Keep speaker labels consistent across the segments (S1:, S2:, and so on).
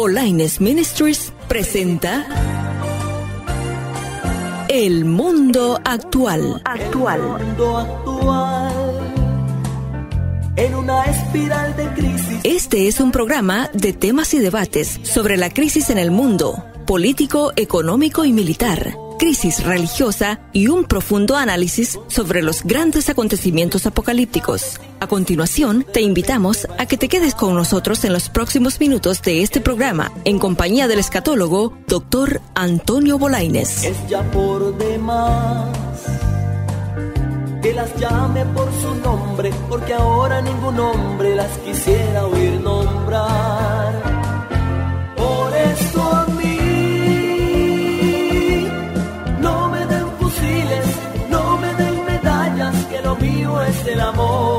S1: Polines Ministries presenta El mundo actual. Actual. actual. En una espiral de crisis. Este es un programa de temas y debates sobre la crisis en el mundo, político, económico y militar crisis religiosa y un profundo análisis sobre los grandes acontecimientos apocalípticos. A continuación, te invitamos a que te quedes con nosotros en los próximos minutos de este programa, en compañía del escatólogo Dr. Antonio Bolaines. Es ya por demás que las llame por su nombre, porque ahora ningún hombre las quisiera oír nombrar. Por eso el amor.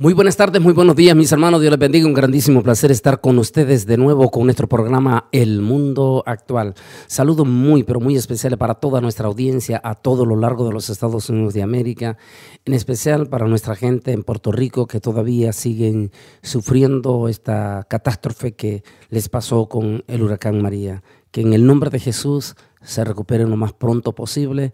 S2: Muy buenas tardes, muy buenos días, mis hermanos. Dios les bendiga. Un grandísimo placer estar con ustedes de nuevo con nuestro programa El Mundo Actual. Saludo muy, pero muy especiales para toda nuestra audiencia a todo lo largo de los Estados Unidos de América, en especial para nuestra gente en Puerto Rico que todavía siguen sufriendo esta catástrofe que les pasó con el huracán María. Que en el nombre de Jesús se recupere lo más pronto posible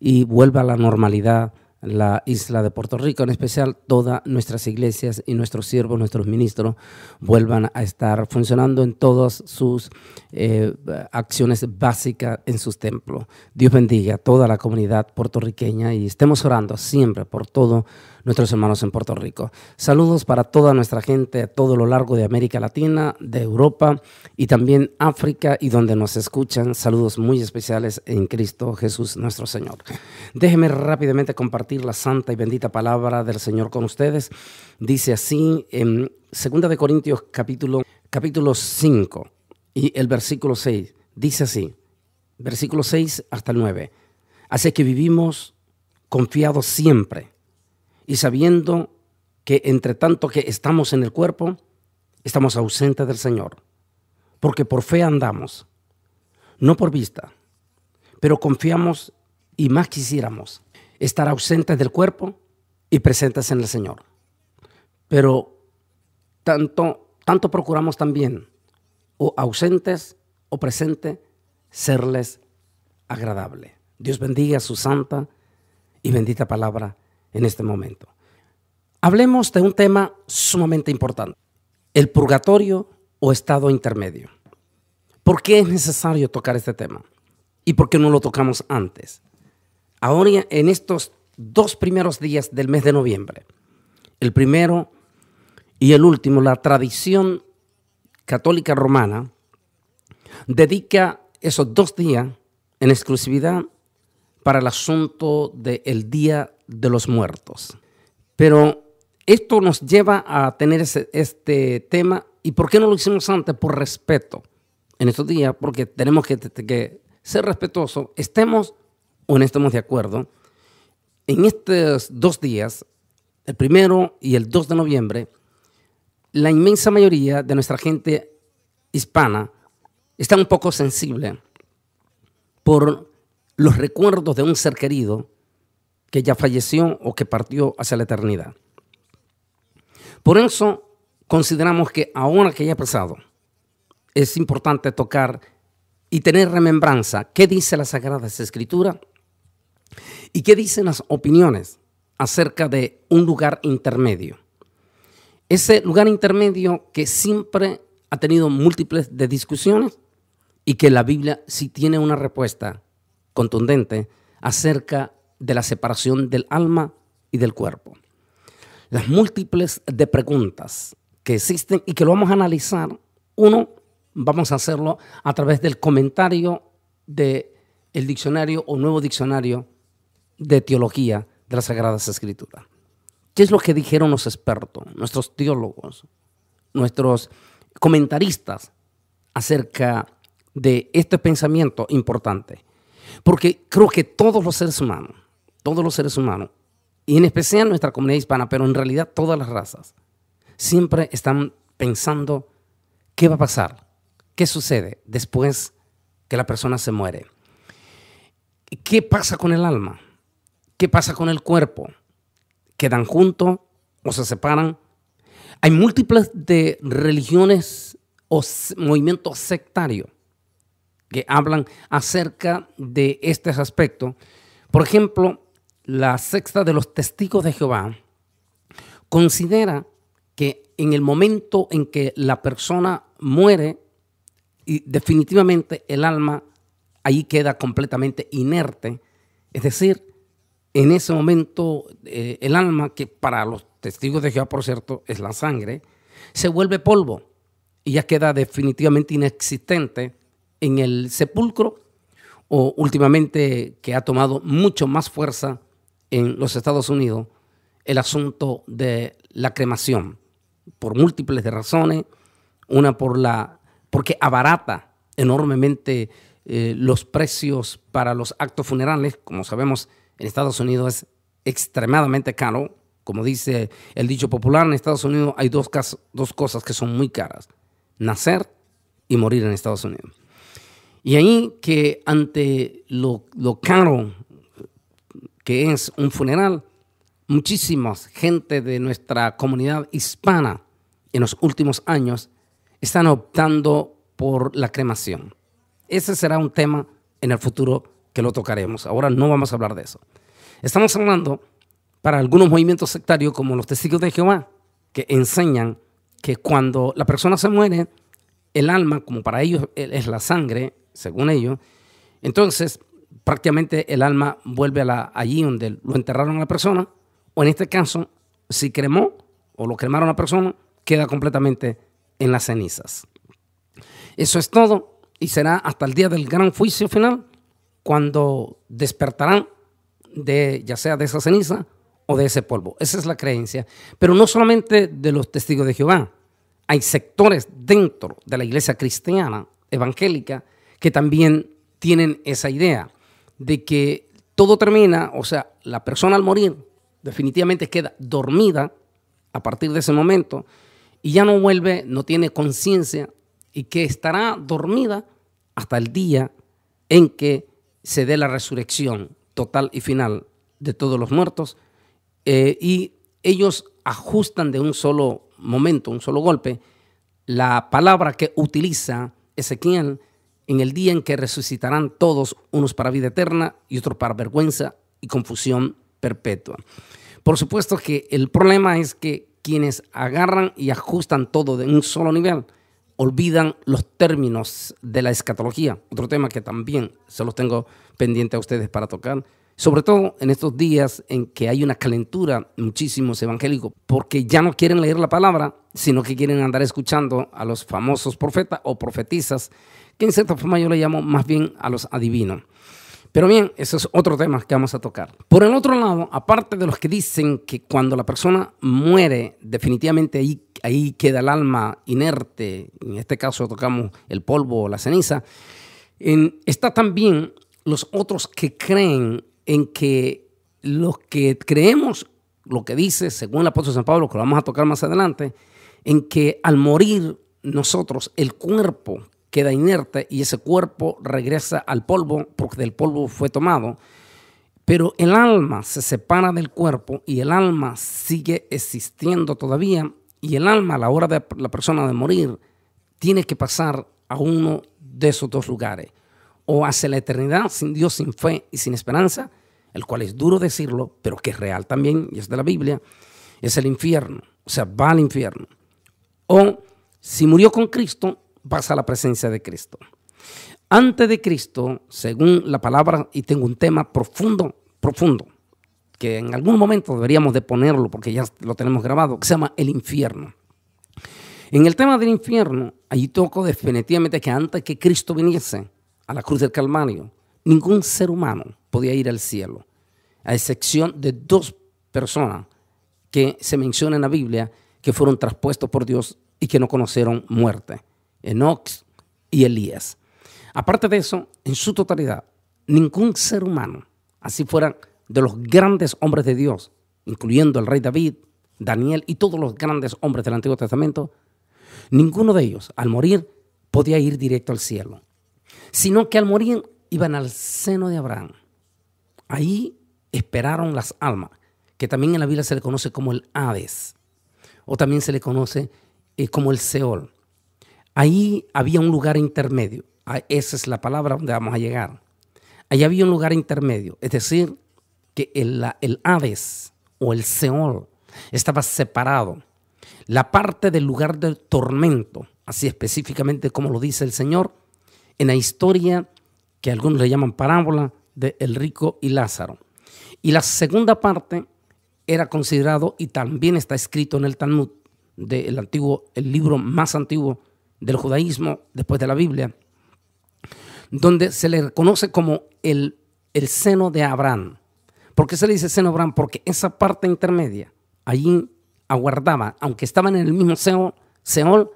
S2: y vuelva a la normalidad la isla de Puerto Rico, en especial todas nuestras iglesias y nuestros siervos, nuestros ministros, vuelvan a estar funcionando en todas sus eh, acciones básicas en sus templos. Dios bendiga a toda la comunidad puertorriqueña y estemos orando siempre por todo nuestros hermanos en Puerto Rico. Saludos para toda nuestra gente a todo lo largo de América Latina, de Europa y también África y donde nos escuchan. Saludos muy especiales en Cristo Jesús nuestro Señor. Déjeme rápidamente compartir la santa y bendita palabra del Señor con ustedes. Dice así en 2 de Corintios capítulo capítulo 5 y el versículo 6. Dice así, versículo 6 hasta el 9. Así que vivimos confiados siempre y sabiendo que entre tanto que estamos en el cuerpo, estamos ausentes del Señor, porque por fe andamos, no por vista, pero confiamos y más quisiéramos estar ausentes del cuerpo y presentes en el Señor. Pero tanto, tanto procuramos también, o ausentes o presentes, serles agradable. Dios bendiga su santa y bendita palabra en este momento. Hablemos de un tema sumamente importante, el purgatorio o estado intermedio. ¿Por qué es necesario tocar este tema? ¿Y por qué no lo tocamos antes? Ahora, en estos dos primeros días del mes de noviembre, el primero y el último, la tradición católica romana dedica esos dos días en exclusividad para el asunto del de Día de los muertos. Pero esto nos lleva a tener este tema. ¿Y por qué no lo hicimos antes? Por respeto. En estos días, porque tenemos que, ser respetuosos, estemos o no estemos de acuerdo. En estos dos días, el primero y el 2 de noviembre, la inmensa mayoría de nuestra gente hispana está un poco sensible por los recuerdos de un ser querido que ya falleció o que partió hacia la eternidad. Por eso consideramos que ahora que ya ha pasado, es importante tocar y tener remembranza qué dice la Sagrada Escritura y qué dicen las opiniones acerca de un lugar intermedio. Ese lugar intermedio que siempre ha tenido múltiples de discusiones y que la Biblia sí tiene una respuesta contundente acerca de la separación del alma y del cuerpo. Las múltiples de preguntas que existen y que lo vamos a analizar, uno, vamos a hacerlo a través del comentario del el diccionario o nuevo diccionario de teología de las Sagradas Escrituras. ¿Qué es lo que dijeron los expertos, nuestros teólogos, nuestros comentaristas acerca de este pensamiento importante? Porque creo que todos los seres humanos todos los seres humanos, y en especial nuestra comunidad hispana, pero en realidad todas las razas, siempre están pensando qué va a pasar, qué sucede después que la persona se muere, qué pasa con el alma, qué pasa con el cuerpo, quedan juntos o se separan. Hay múltiples de religiones o movimientos sectarios que hablan acerca de este aspecto. Por ejemplo, la sexta de los testigos de Jehová, considera que en el momento en que la persona muere, y definitivamente el alma ahí queda completamente inerte. Es decir, en ese momento eh, el alma, que para los testigos de Jehová, por cierto, es la sangre, se vuelve polvo y ya queda definitivamente inexistente en el sepulcro o últimamente que ha tomado mucho más fuerza en los Estados Unidos el asunto de la cremación, por múltiples de razones, una por la, porque abarata enormemente eh, los precios para los actos funerales, como sabemos en Estados Unidos es extremadamente caro, como dice el dicho popular, en Estados Unidos hay dos, dos cosas que son muy caras, nacer y morir en Estados Unidos. Y ahí que ante lo, lo caro que es un funeral, Muchísimas gente de nuestra comunidad hispana en los últimos años están optando por la cremación. Ese será un tema en el futuro que lo tocaremos. Ahora no vamos a hablar de eso. Estamos hablando para algunos movimientos sectarios como los testigos de Jehová, que enseñan que cuando la persona se muere, el alma, como para ellos e-, es la sangre, según ellos, entonces prácticamente el alma vuelve a la, allí donde lo enterraron a la persona, o en este caso, si cremó o lo cremaron a la persona, queda completamente en las cenizas. Eso es todo y será hasta el día del gran juicio final, cuando despertarán de ya sea de esa ceniza o de ese polvo. Esa es la creencia. Pero no solamente de los testigos de Jehová. Hay sectores dentro de la iglesia cristiana evangélica que también tienen esa idea de que todo termina, o sea, la persona al morir definitivamente queda dormida a partir de ese momento y ya no vuelve, no tiene conciencia y que estará dormida hasta el día en que se dé la resurrección total y final de todos los muertos eh, y ellos ajustan de un solo momento, un solo golpe, la palabra que utiliza Ezequiel en el día en que resucitarán todos, unos para vida eterna y otros para vergüenza y confusión perpetua. Por supuesto que el problema es que quienes agarran y ajustan todo de un solo nivel olvidan los términos de la escatología, otro tema que también se los tengo pendiente a ustedes para tocar. Sobre todo en estos días en que hay una calentura, muchísimos evangélicos, porque ya no quieren leer la palabra, sino que quieren andar escuchando a los famosos profetas o profetizas, que en cierta forma yo le llamo más bien a los adivinos. Pero bien, eso es otro tema que vamos a tocar. Por el otro lado, aparte de los que dicen que cuando la persona muere, definitivamente ahí, ahí queda el alma inerte, en este caso tocamos el polvo o la ceniza, en, está también los otros que creen en que los que creemos lo que dice, según el apóstol San Pablo, que lo vamos a tocar más adelante, en que al morir nosotros, el cuerpo queda inerte y ese cuerpo regresa al polvo porque del polvo fue tomado, pero el alma se separa del cuerpo y el alma sigue existiendo todavía y el alma a la hora de la persona de morir tiene que pasar a uno de esos dos lugares o hacia la eternidad sin Dios, sin fe y sin esperanza, el cual es duro decirlo, pero que es real también y es de la Biblia, es el infierno, o sea, va al infierno. O si murió con Cristo, pasa a la presencia de Cristo. Antes de Cristo, según la palabra, y tengo un tema profundo, profundo, que en algún momento deberíamos de ponerlo porque ya lo tenemos grabado, que se llama el infierno. En el tema del infierno, ahí toco definitivamente que antes que Cristo viniese, a la cruz del Calvario, ningún ser humano podía ir al cielo, a excepción de dos personas que se mencionan en la Biblia que fueron traspuestos por Dios y que no conocieron muerte, Enox y Elías. Aparte de eso, en su totalidad, ningún ser humano, así fuera de los grandes hombres de Dios, incluyendo el rey David, Daniel y todos los grandes hombres del Antiguo Testamento, ninguno de ellos, al morir, podía ir directo al cielo sino que al morir iban al seno de Abraham. Ahí esperaron las almas, que también en la Biblia se le conoce como el Hades, o también se le conoce eh, como el Seol. Ahí había un lugar intermedio, ah, esa es la palabra donde vamos a llegar. Ahí había un lugar intermedio, es decir, que el Hades o el Seol estaba separado. La parte del lugar del tormento, así específicamente como lo dice el Señor, en la historia que algunos le llaman parábola de El rico y Lázaro. Y la segunda parte era considerado y también está escrito en el Talmud, del antiguo, el libro más antiguo del judaísmo después de la Biblia, donde se le reconoce como el, el seno de Abraham. ¿Por qué se le dice seno de Abraham? Porque esa parte intermedia, allí aguardaba, aunque estaban en el mismo Seol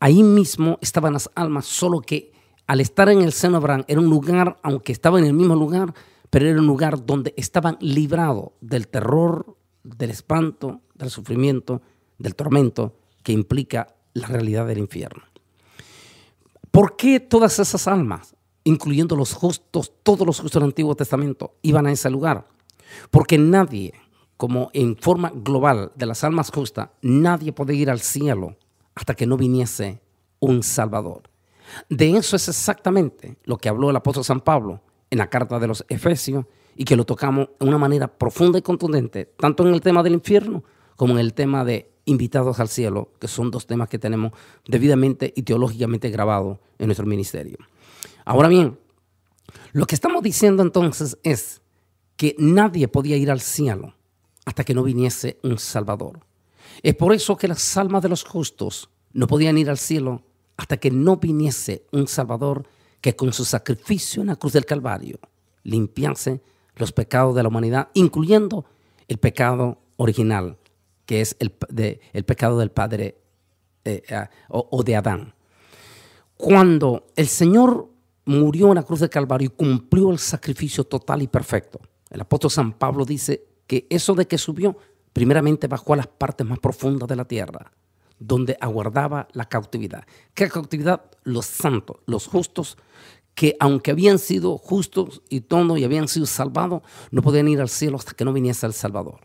S2: ahí mismo estaban las almas, solo que al estar en el Seno Abraham era un lugar, aunque estaba en el mismo lugar, pero era un lugar donde estaban librados del terror, del espanto, del sufrimiento, del tormento que implica la realidad del infierno. ¿Por qué todas esas almas, incluyendo los justos, todos los justos del Antiguo Testamento, iban a ese lugar? Porque nadie, como en forma global de las almas justas, nadie podía ir al cielo hasta que no viniese un Salvador. De eso es exactamente lo que habló el apóstol San Pablo en la carta de los Efesios y que lo tocamos de una manera profunda y contundente, tanto en el tema del infierno como en el tema de invitados al cielo, que son dos temas que tenemos debidamente y teológicamente grabados en nuestro ministerio. Ahora bien, lo que estamos diciendo entonces es que nadie podía ir al cielo hasta que no viniese un Salvador. Es por eso que las almas de los justos no podían ir al cielo hasta que no viniese un Salvador que con su sacrificio en la cruz del Calvario limpiase los pecados de la humanidad, incluyendo el pecado original, que es el, pecado del Padre eh, ah, o, o, de Adán. Cuando el Señor murió en la cruz del Calvario y cumplió el sacrificio total y perfecto, el apóstol San Pablo dice que eso de que subió, primeramente bajó a las partes más profundas de la tierra donde aguardaba la cautividad. ¿Qué cautividad? Los santos, los justos, que aunque habían sido justos y todos y habían sido salvados, no podían ir al cielo hasta que no viniese el Salvador.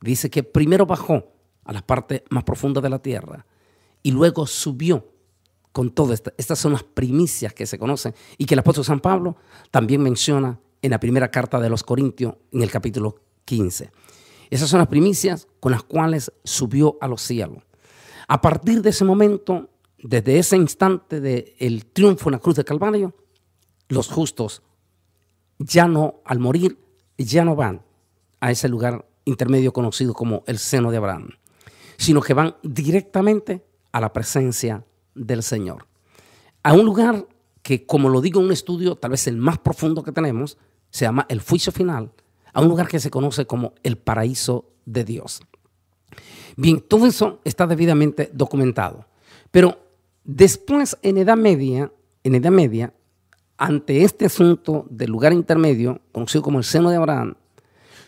S2: Dice que primero bajó a la parte más profunda de la tierra y luego subió con todo Estas son las primicias que se conocen y que el apóstol San Pablo también menciona en la primera carta de los Corintios en el capítulo 15. Esas son las primicias con las cuales subió a los cielos. A partir de ese momento, desde ese instante del el triunfo en la cruz de Calvario, los justos ya no, al morir, ya no van a ese lugar intermedio conocido como el seno de Abraham, sino que van directamente a la presencia del Señor. A un lugar que, como lo digo en un estudio, tal vez el más profundo que tenemos, se llama el juicio final, a un lugar que se conoce como el paraíso de Dios. Bien, todo eso está debidamente documentado. Pero después, en Edad Media, en Edad Media, ante este asunto del lugar intermedio, conocido como el seno de Abraham,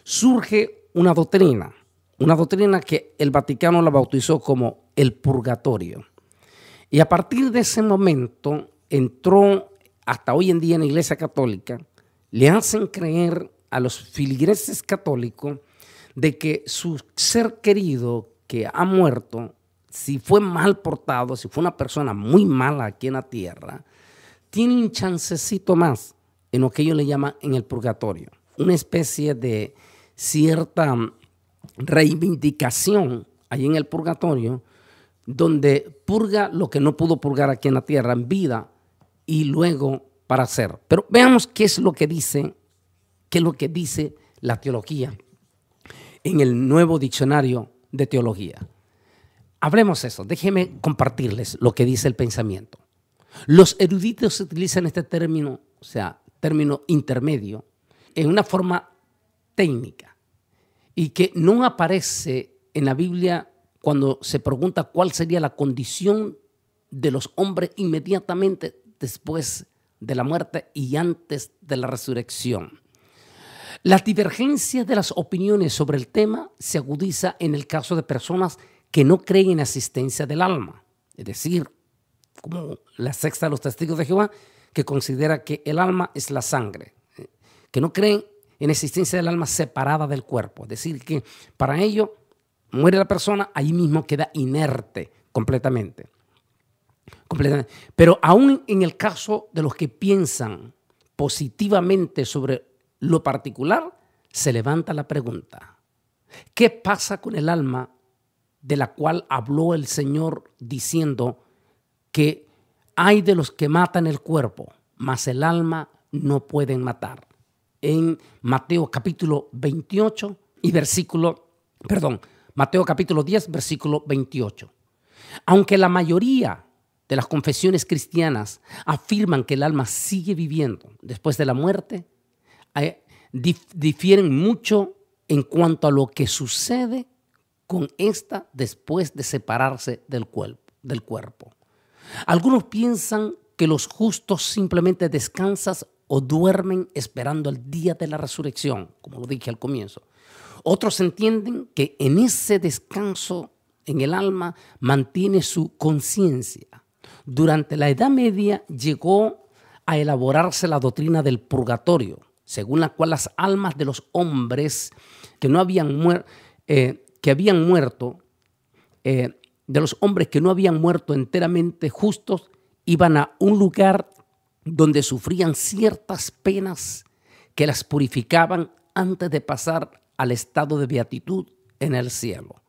S2: surge una doctrina, una doctrina que el Vaticano la bautizó como el purgatorio. Y a partir de ese momento entró hasta hoy en día en la Iglesia Católica, le hacen creer a los filigreses católicos de que su ser querido ha muerto, si fue mal portado, si fue una persona muy mala aquí en la tierra, tiene un chancecito más en lo que ellos le llaman en el purgatorio, una especie de cierta reivindicación ahí en el purgatorio, donde purga lo que no pudo purgar aquí en la tierra en vida y luego para hacer. Pero veamos qué es lo que dice, qué es lo que dice la teología en el nuevo diccionario de teología. Hablemos eso, déjenme compartirles lo que dice el pensamiento. Los eruditos utilizan este término, o sea, término intermedio, en una forma técnica y que no aparece en la Biblia cuando se pregunta cuál sería la condición de los hombres inmediatamente después de la muerte y antes de la resurrección. La divergencia de las opiniones sobre el tema se agudiza en el caso de personas que no creen en la existencia del alma, es decir, como la sexta de los testigos de Jehová, que considera que el alma es la sangre, eh, que no creen en la existencia del alma separada del cuerpo, es decir, que para ello muere la persona, ahí mismo queda inerte completamente. completamente. Pero aún en el caso de los que piensan positivamente sobre lo particular, se levanta la pregunta, ¿qué pasa con el alma de la cual habló el Señor diciendo que hay de los que matan el cuerpo, mas el alma no pueden matar? En Mateo capítulo 28 y versículo, perdón, Mateo capítulo 10, versículo 28. Aunque la mayoría de las confesiones cristianas afirman que el alma sigue viviendo después de la muerte, eh, difieren mucho en cuanto a lo que sucede con esta después de separarse del cuerpo. Del cuerpo. Algunos piensan que los justos simplemente descansan o duermen esperando el día de la resurrección, como lo dije al comienzo. Otros entienden que en ese descanso en el alma mantiene su conciencia. Durante la Edad Media llegó a elaborarse la doctrina del purgatorio, según la cual las almas de los hombres que no habían muerto, eh, que habían muerto, eh, de los hombres que no habían muerto enteramente justos, iban a un lugar donde sufrían ciertas penas que las purificaban antes de pasar al estado de beatitud en el cielo.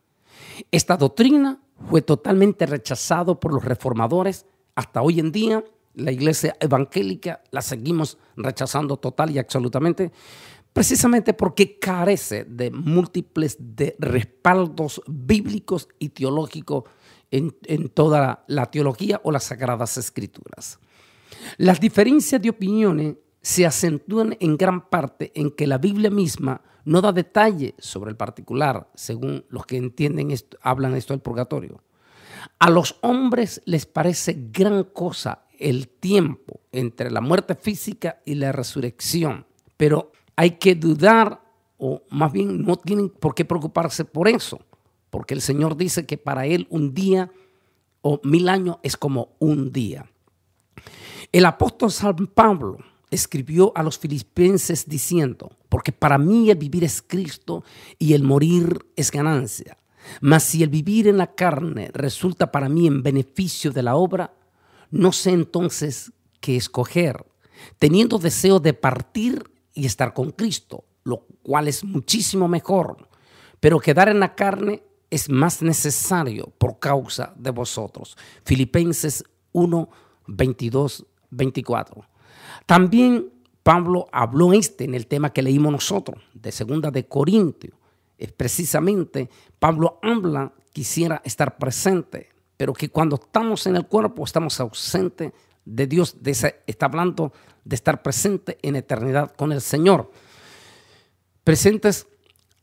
S2: Esta doctrina fue totalmente rechazada por los reformadores hasta hoy en día la iglesia evangélica la seguimos rechazando total y absolutamente, precisamente porque carece de múltiples de respaldos bíblicos y teológicos en, toda la, teología o las sagradas escrituras. Las diferencias de opiniones se acentúan en gran parte en que la Biblia misma no da detalle sobre el particular, según los que entienden esto, hablan esto del purgatorio. A los hombres les parece gran cosa el tiempo entre la muerte física y la resurrección. Pero hay que dudar, o más bien no tienen por qué preocuparse por eso, porque el Señor dice que para Él un día o mil años es como un día. El apóstol San Pablo escribió a los filipenses diciendo, porque para mí el vivir es Cristo y el morir es ganancia. Mas si el vivir en la carne resulta para mí en beneficio de la obra, no sé entonces qué escoger, teniendo deseo de partir y estar con Cristo, lo cual es muchísimo mejor, pero quedar en la carne es más necesario por causa de vosotros. Filipenses 1, 22, 24. También Pablo habló este en el tema que leímos nosotros, de segunda de Corintio. Es precisamente, Pablo habla, quisiera estar presente pero que cuando estamos en el cuerpo estamos ausentes de Dios, de está hablando de estar presente en eternidad con el Señor. Presentes,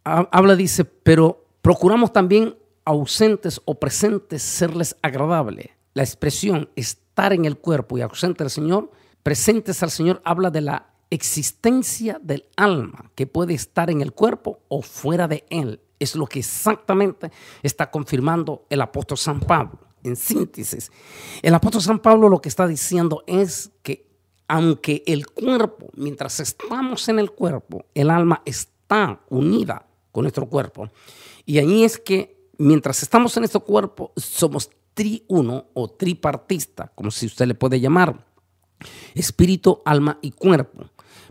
S2: habla, dice, pero procuramos también ausentes o presentes serles agradable. La expresión estar en el cuerpo y ausente al Señor, presentes al Señor, habla de la existencia del alma que puede estar en el cuerpo o fuera de él. Es lo que exactamente está confirmando el apóstol San Pablo. En síntesis, el apóstol San Pablo lo que está diciendo es que aunque el cuerpo, mientras estamos en el cuerpo, el alma está unida con nuestro cuerpo. Y ahí es que mientras estamos en este cuerpo, somos triuno o tripartista, como si usted le puede llamar, espíritu, alma y cuerpo.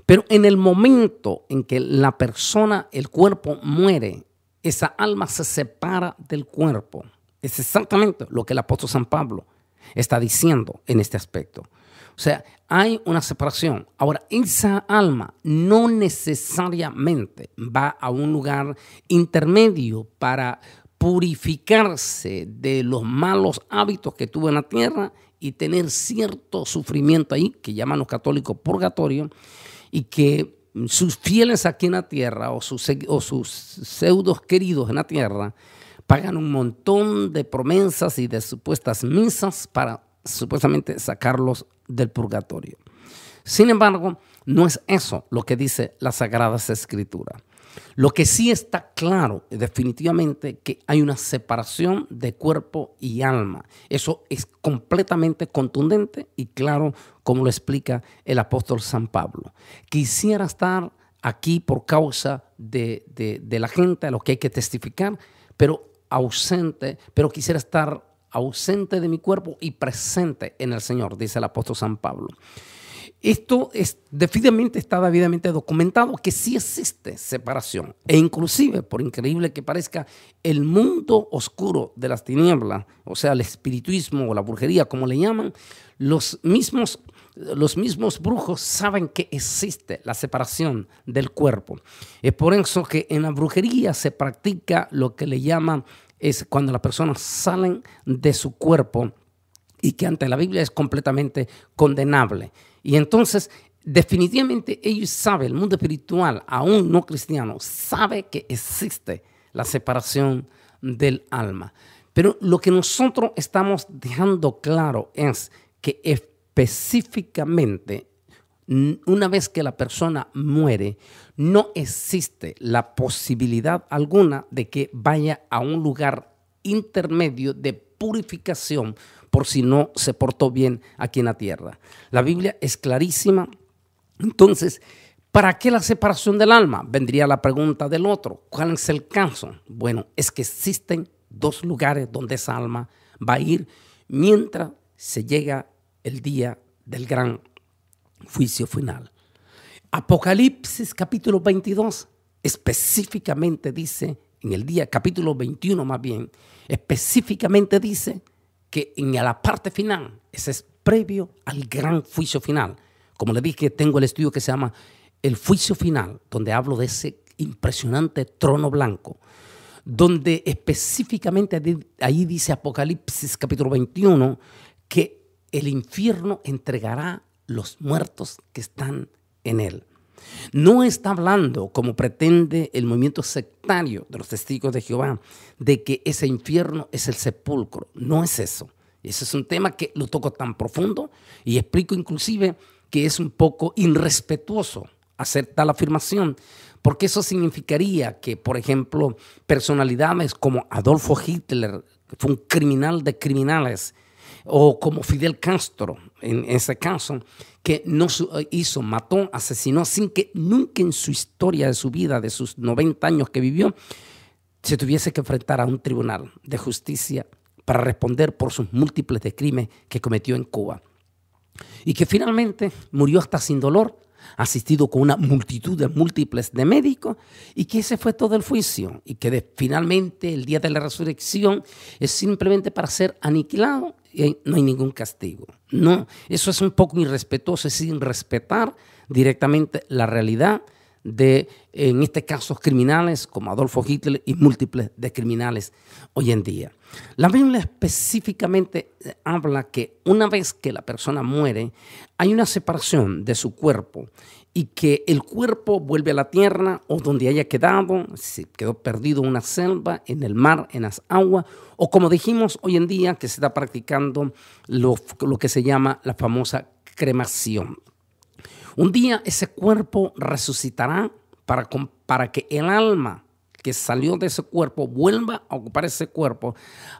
S2: Pero en el momento en que la persona, el cuerpo muere esa alma se separa del cuerpo. Es exactamente lo que el apóstol San Pablo está diciendo en este aspecto. O sea, hay una separación. Ahora, esa alma no necesariamente va a un lugar intermedio para purificarse de los malos hábitos que tuvo en la tierra y tener cierto sufrimiento ahí, que llaman los católicos purgatorio, y que sus fieles aquí en la tierra o sus, o pseudos queridos en la tierra pagan un montón de promesas y de supuestas misas para supuestamente sacarlos del purgatorio. Sin embargo, no es eso lo que dice la Sagrada Escritura. Lo que sí está claro, definitivamente, que hay una separación de cuerpo y alma. Eso es completamente contundente y claro, como lo explica el apóstol San Pablo. Quisiera estar aquí por causa de, de la gente, a lo que hay que testificar, pero ausente, pero quisiera estar ausente de mi cuerpo y presente en el Señor, dice el apóstol San Pablo. Esto es, definitivamente está debidamente documentado que sí existe separación. E inclusive, por increíble que parezca, el mundo oscuro de las tinieblas, o sea, el espiritismo o la brujería, como le llaman, los mismos, los mismos brujos saben que existe la separación del cuerpo. Es por eso que en la brujería se practica lo que le llaman es cuando las personas salen de su cuerpo y que ante la Biblia es completamente condenable. Y entonces, definitivamente ellos saben, el mundo espiritual, aún no cristiano, sabe que existe la separación del alma. Pero lo que nosotros estamos dejando claro es que específicamente, una vez que la persona muere, no existe la posibilidad alguna de que vaya a un lugar intermedio de purificación por si no se portó bien aquí en la tierra. La Biblia es clarísima. Entonces, ¿para qué la separación del alma? Vendría la pregunta del otro. ¿Cuál es el caso? Bueno, es que existen dos lugares donde esa alma va a ir mientras se llega el día del gran juicio final. Apocalipsis capítulo 22 específicamente dice, en el día capítulo 21 más bien, específicamente dice que en la parte final, ese es previo al gran juicio final. Como le dije, tengo el estudio que se llama El juicio final, donde hablo de ese impresionante trono blanco, donde específicamente ahí dice Apocalipsis capítulo 21 que el infierno entregará los muertos que están en él. No está hablando, como pretende el movimiento sectario de los testigos de Jehová, de que ese infierno es el sepulcro. No es eso. Ese es un tema que lo toco tan profundo y explico inclusive que es un poco irrespetuoso hacer tal afirmación, porque eso significaría que, por ejemplo, personalidades como Adolfo Hitler, que fue un criminal de criminales, o como Fidel Castro, en ese caso, que no eh, hizo, mató, asesinó, sin que nunca en su historia de su vida, de sus 90 años que vivió, se tuviese que enfrentar a un tribunal de justicia para responder por sus múltiples de crímenes que cometió en Cuba. Y que finalmente murió hasta sin dolor, asistido con una multitud de múltiples de médicos, y que ese fue todo el juicio, y que finalmente el día de la resurrección es simplemente para ser aniquilado y no hay ningún castigo. No, eso es un poco irrespetuoso, es sin respetar directamente la realidad de, en este caso, criminales como Adolfo Hitler y múltiples de criminales hoy en día. La Biblia específicamente eh, habla que una vez que la persona muere, hay una separación de su cuerpo y que el cuerpo vuelve a la tierra o donde haya quedado, si quedó perdido en una selva, en el mar, en las aguas, o como dijimos hoy en día que se está practicando lo, que se llama la famosa cremación. Un día ese cuerpo resucitará para, para que el alma que salió de ese cuerpo vuelva a ocupar ese cuerpo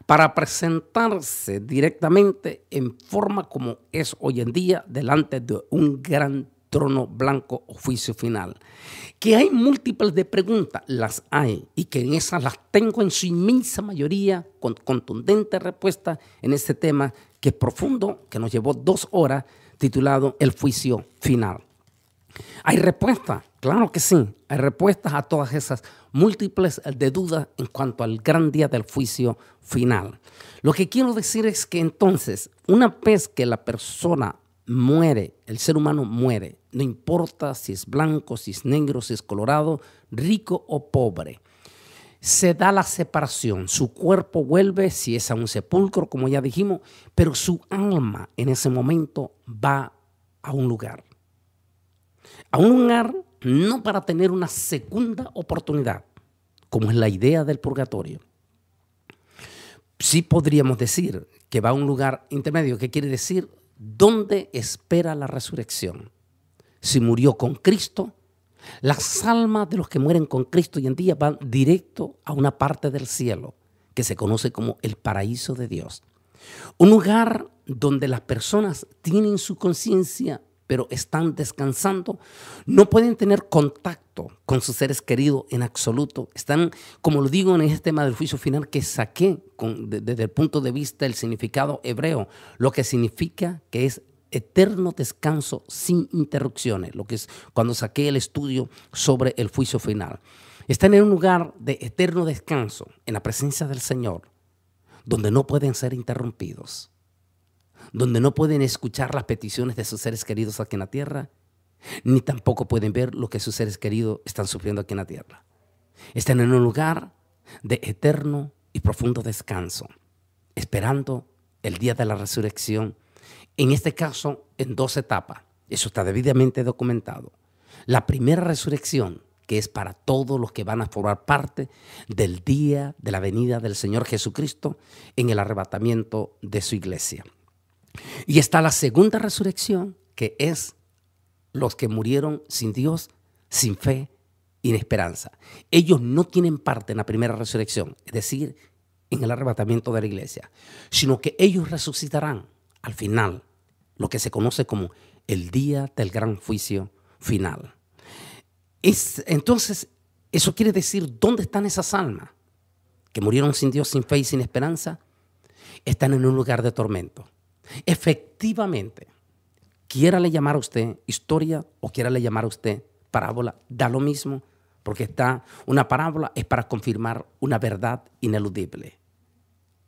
S2: para presentarse directamente en forma como es hoy en día delante de un gran trono blanco juicio final. Que hay múltiples de preguntas, las hay, y que en esas las tengo en su inmensa mayoría con contundente respuesta en este tema que es profundo, que nos llevó dos horas, titulado El juicio final. Hay respuestas, claro que sí, hay respuestas a todas esas múltiples de dudas en cuanto al gran día del juicio final. Lo que quiero decir es que entonces, una vez que la persona muere, el ser humano muere, no importa si es blanco, si es negro, si es colorado, rico o pobre, se da la separación, su cuerpo vuelve, si es a un sepulcro, como ya dijimos, pero su alma en ese momento va a un lugar. A un lugar no para tener una segunda oportunidad, como es la idea del purgatorio. Sí podríamos decir que va a un lugar intermedio, que quiere decir dónde espera la resurrección. Si murió con Cristo, las almas de los que mueren con Cristo hoy en día van directo a una parte del cielo que se conoce como el paraíso de Dios. Un lugar donde las personas tienen su conciencia pero están descansando, no pueden tener contacto con sus seres queridos en absoluto. Están, como lo digo en este tema del juicio final que saqué desde el punto de vista del significado hebreo, lo que significa que es eterno descanso sin interrupciones, lo que es cuando saqué el estudio sobre el juicio final. Están en un lugar de eterno descanso, en la presencia del Señor, donde no pueden ser interrumpidos donde no pueden escuchar las peticiones de sus seres queridos aquí en la tierra, ni tampoco pueden ver lo que sus seres queridos están sufriendo aquí en la tierra. Están en un lugar de eterno y profundo descanso, esperando el día de la resurrección, en este caso en dos etapas. Eso está debidamente documentado. La primera resurrección, que es para todos los que van a formar parte del día de la venida del Señor Jesucristo en el arrebatamiento de su iglesia. Y está la segunda resurrección, que es los que murieron sin Dios, sin fe, y sin esperanza. Ellos no tienen parte en la primera resurrección, es decir, en el arrebatamiento de la iglesia, sino que ellos resucitarán al final, lo que se conoce como el día del gran juicio final. entonces, eso quiere decir, ¿dónde están esas almas que murieron sin Dios, sin fe y sin esperanza? Están en un lugar de tormento. Efectivamente, quiera le llamar a usted historia o quiera le llamar a usted parábola, da lo mismo, porque está una parábola es para confirmar una verdad ineludible.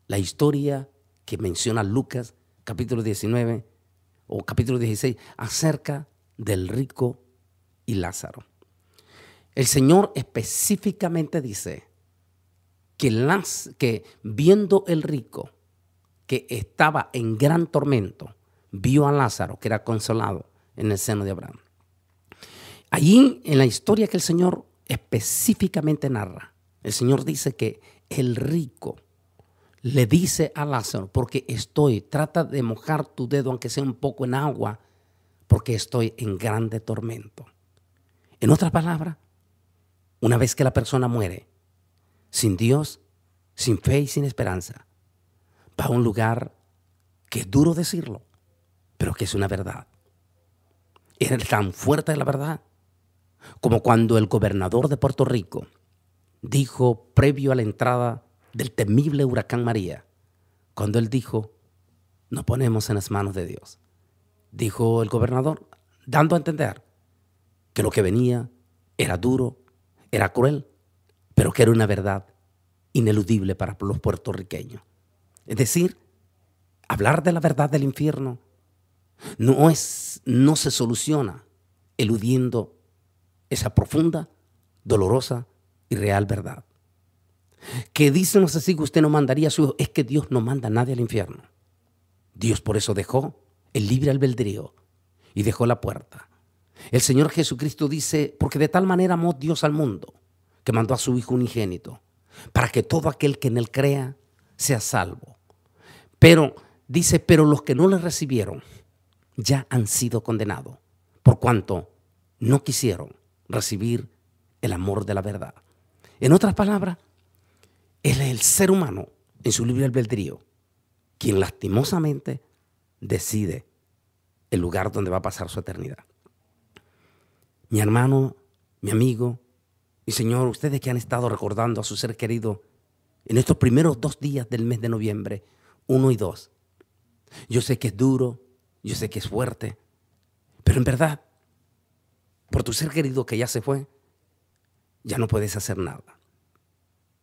S2: La historia que menciona Lucas, capítulo 19 o capítulo 16, acerca del rico y Lázaro. El Señor específicamente dice que, las, que viendo el rico que estaba en gran tormento, vio a Lázaro, que era consolado en el seno de Abraham. Allí, en la historia que el Señor específicamente narra, el Señor dice que el rico le dice a Lázaro, porque estoy, trata de mojar tu dedo, aunque sea un poco en agua, porque estoy en grande tormento. En otras palabras, una vez que la persona muere, sin Dios, sin fe y sin esperanza, va a un lugar que es duro decirlo, pero que es una verdad. Es tan fuerte la verdad como cuando el gobernador de Puerto Rico dijo previo a la entrada del temible huracán María, cuando él dijo, nos ponemos en las manos de Dios. Dijo el gobernador, dando a entender que lo que venía era duro, era cruel, pero que era una verdad ineludible para los puertorriqueños. Es decir, hablar de la verdad del infierno no, es, no se soluciona eludiendo esa profunda, dolorosa y real verdad. Que dicen los así que usted no mandaría a su hijo, es que Dios no manda a nadie al infierno. Dios por eso dejó el libre albedrío y dejó la puerta. El Señor Jesucristo dice, porque de tal manera amó Dios al mundo, que mandó a su Hijo unigénito, para que todo aquel que en él crea sea salvo. Pero dice, pero los que no le recibieron ya han sido condenados, por cuanto no quisieron recibir el amor de la verdad. En otras palabras, es el ser humano en su libre albedrío quien lastimosamente decide el lugar donde va a pasar su eternidad. Mi hermano, mi amigo, y Señor, ustedes que han estado recordando a su ser querido en estos primeros dos días del mes de noviembre, uno y dos, Yo sé que es duro, yo sé que es fuerte, pero en verdad, por tu ser querido que ya se fue, ya no puedes hacer nada.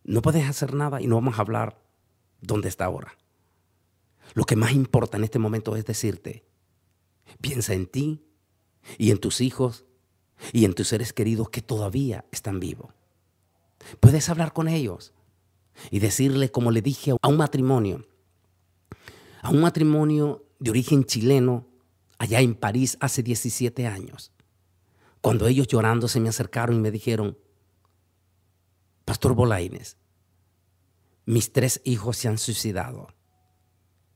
S2: No puedes hacer nada y no vamos a hablar dónde está ahora. Lo que más importa en este momento es decirte, piensa en ti y en tus hijos y en tus seres queridos que todavía están vivos. Puedes hablar con ellos y decirle, como le dije a un matrimonio, a un matrimonio de origen chileno allá en París hace 17 años. Cuando ellos llorando se me acercaron y me dijeron, Pastor Bolaines, mis tres hijos se han suicidado.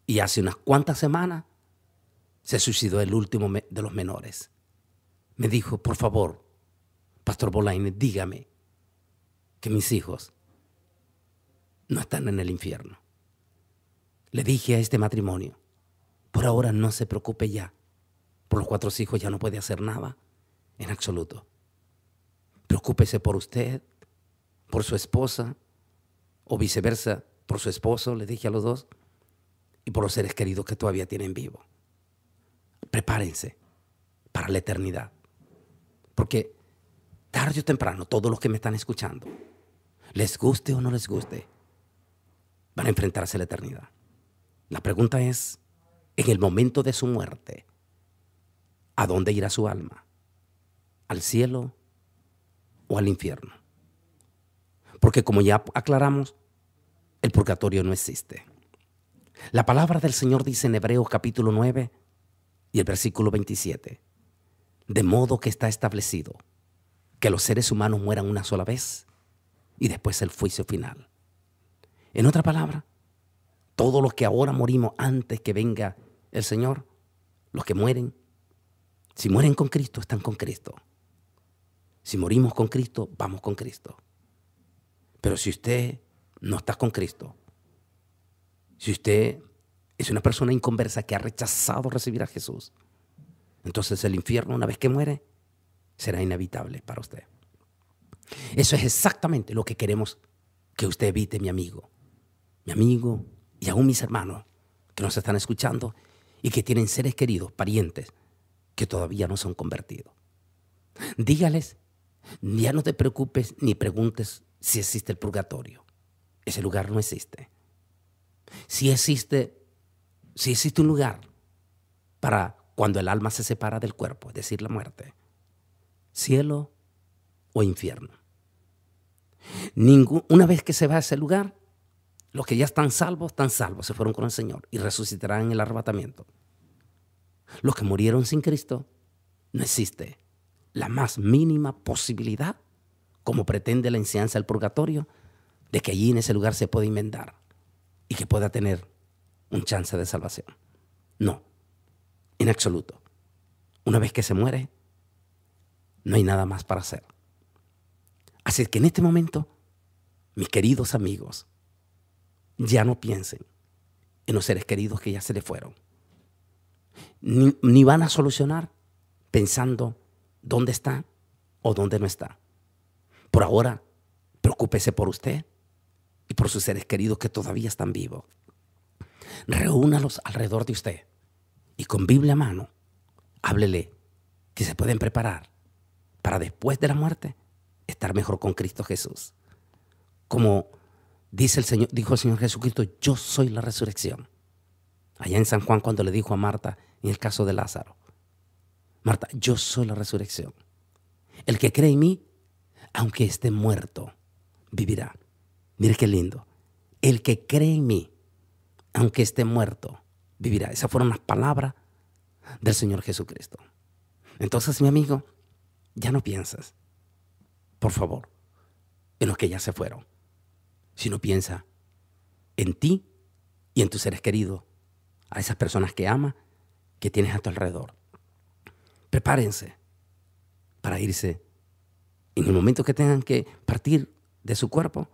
S2: Y hace unas cuantas semanas se suicidó el último de los menores. Me dijo, por favor, Pastor Bolaines, dígame que mis hijos no están en el infierno. Le dije a este matrimonio, por ahora no se preocupe ya. Por los cuatro hijos ya no puede hacer nada, en absoluto. Preocúpese por usted, por su esposa, o viceversa, por su esposo, le dije a los dos, y por los seres queridos que todavía tienen vivo. Prepárense para la eternidad. Porque tarde o temprano, todos los que me están escuchando, les guste o no les guste, van a enfrentarse a la eternidad. La pregunta es, en el momento de su muerte, ¿a dónde irá su alma? ¿Al cielo o al infierno? Porque como ya aclaramos, el purgatorio no existe. La palabra del Señor dice en Hebreos capítulo 9 y el versículo 27, de modo que está establecido que los seres humanos mueran una sola vez y después el juicio final. En otra palabra, todos los que ahora morimos antes que venga el Señor, los que mueren, si mueren con Cristo, están con Cristo. Si morimos con Cristo, vamos con Cristo. Pero si usted no está con Cristo, si usted es una persona inconversa que ha rechazado recibir a Jesús, entonces el infierno, una vez que muere, será inevitable para usted. Eso es exactamente lo que queremos que usted evite, mi amigo. Mi amigo, y aún mis hermanos que nos están escuchando y que tienen seres queridos, parientes, que todavía no son convertidos. Dígales, ya no te preocupes ni preguntes si existe el purgatorio. Ese lugar no existe. Si existe, si existe un lugar para cuando el alma se separa del cuerpo, es decir, la muerte, cielo o infierno. una vez que se va a ese lugar, los que ya están salvos, están salvos, se fueron con el Señor y resucitarán en el arrebatamiento. Los que murieron sin Cristo, no existe la más mínima posibilidad, como pretende la enseñanza del purgatorio, de que allí en ese lugar se pueda inventar y que pueda tener un chance de salvación. No, en absoluto. Una vez que se muere, no hay nada más para hacer. Así que en este momento, mis queridos amigos, ya no piensen en los seres queridos que ya se le fueron. Ni, van a solucionar pensando dónde está o dónde no está. Por ahora, preocúpese por usted y por sus seres queridos que todavía están vivos. Reúnalos alrededor de usted y con Biblia a mano, háblele que se pueden preparar para después de la muerte estar mejor con Cristo Jesús. Como el Señor, dijo el Señor Jesucristo, yo soy la resurrección. Allá en San Juan cuando le dijo a Marta, en el caso de Lázaro, Marta, yo soy la resurrección. El que cree en mí, aunque esté muerto, vivirá. Mire qué lindo. El que cree en mí, aunque esté muerto, vivirá. Esas fueron las palabras del Señor Jesucristo. Entonces, mi amigo, ya no piensas, por favor, en los que ya se fueron sino piensa en ti y en tus seres queridos, a esas personas que amas, que tienes a tu alrededor. Prepárense para irse. En el momento que tengan que partir de su cuerpo,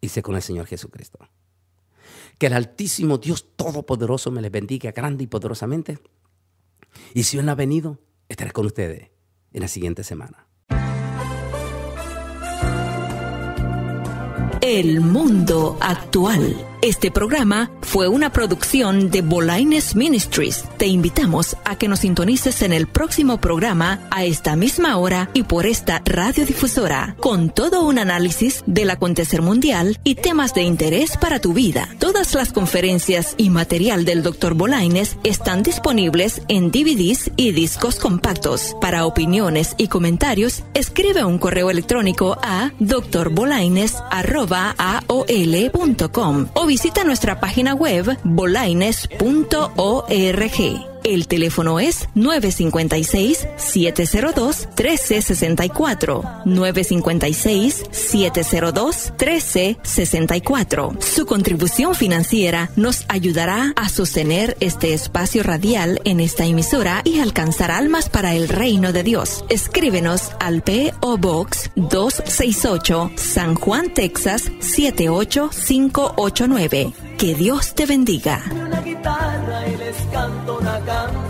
S2: irse con el Señor Jesucristo. Que el Altísimo Dios Todopoderoso me les bendiga grande y poderosamente. Y si Él no ha venido, estaré con ustedes en la siguiente semana.
S1: El mundo actual. Este programa fue una producción de Bolaines Ministries. Te invitamos a que nos sintonices en el próximo programa a esta misma hora y por esta radiodifusora, con todo un análisis del acontecer mundial y temas de interés para tu vida. Todas las conferencias y material del Dr. Bolaines están disponibles en DVDs y discos compactos. Para opiniones y comentarios, escribe un correo electrónico a drbolaines.aol.com o visita nuestra página web bolaines.org. El teléfono es 956-702-1364. 956-702-1364. Su contribución financiera nos ayudará a sostener este espacio radial en esta emisora y alcanzar almas para el reino de Dios. Escríbenos al PO Box 268 San Juan, Texas 78589. Que Dios te bendiga. 那刚。